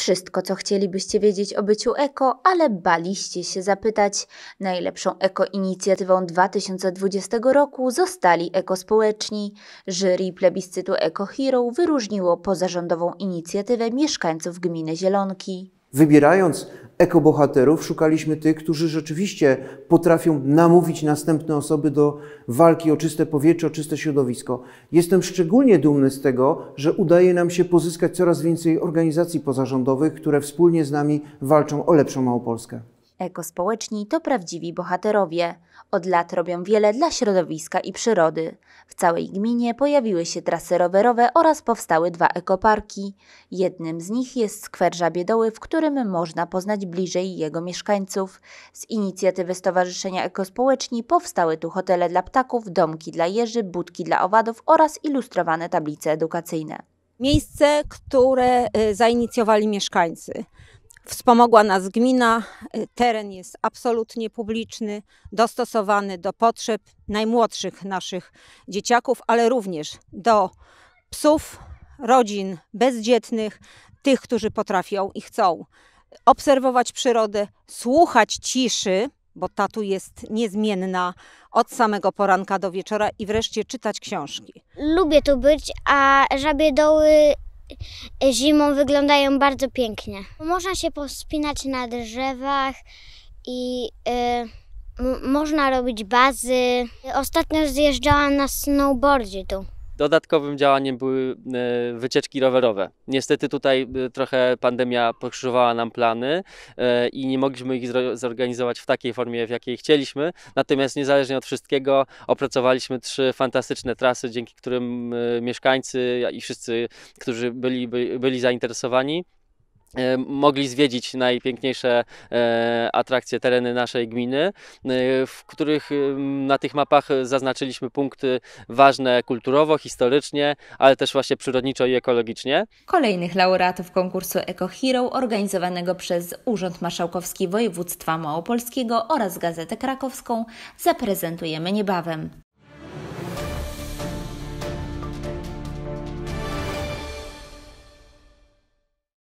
Wszystko, co chcielibyście wiedzieć o byciu eko, ale baliście się zapytać. Najlepszą eko inicjatywą 2020 roku zostali ekospołeczni. Jury plebiscytu Eco Hero wyróżniło pozarządową inicjatywę mieszkańców gminy Zielonki. Wybierając ekobohaterów, szukaliśmy tych, którzy rzeczywiście potrafią namówić następne osoby do walki o czyste powietrze, o czyste środowisko. Jestem szczególnie dumny z tego, że udaje nam się pozyskać coraz więcej organizacji pozarządowych, które wspólnie z nami walczą o lepszą Małopolskę. Ekospołeczni to prawdziwi bohaterowie. Od lat robią wiele dla środowiska i przyrody. W całej gminie pojawiły się trasy rowerowe oraz powstały dwa ekoparki. Jednym z nich jest skwer Żabiedoły, w którym można poznać bliżej jego mieszkańców. Z inicjatywy Stowarzyszenia Ekospołeczni powstały tu hotele dla ptaków, domki dla jeży, budki dla owadów oraz ilustrowane tablice edukacyjne. Miejsce, które y, zainicjowali mieszkańcy. Wspomogła nas gmina. Y, teren jest absolutnie publiczny, dostosowany do potrzeb najmłodszych naszych dzieciaków, ale również do psów, rodzin bezdzietnych, tych, którzy potrafią i chcą obserwować przyrodę, słuchać ciszy, bo ta tu jest niezmienna od samego poranka do wieczora i wreszcie czytać książki. Lubię tu być, a żabie doły zimą wyglądają bardzo pięknie. Można się pospinać na drzewach i y, można robić bazy. Ostatnio zjeżdżałam na snowboardzie tu. Dodatkowym działaniem były e, wycieczki rowerowe. Niestety tutaj e, trochę pandemia pokrzyżowała nam plany e, i nie mogliśmy ich zorganizować w takiej formie, w jakiej chcieliśmy. Natomiast niezależnie od wszystkiego opracowaliśmy trzy fantastyczne trasy, dzięki którym mieszkańcy i wszyscy, którzy byli, byli zainteresowani, E, mogli zwiedzić najpiękniejsze e, atrakcje, tereny naszej gminy, e, w których na tych mapach zaznaczyliśmy punkty ważne kulturowo, historycznie, ale też właśnie przyrodniczo i ekologicznie. Kolejnych laureatów konkursu Eco Hero organizowanego przez Urząd Marszałkowski Województwa Małopolskiego oraz Gazetę Krakowską zaprezentujemy niebawem.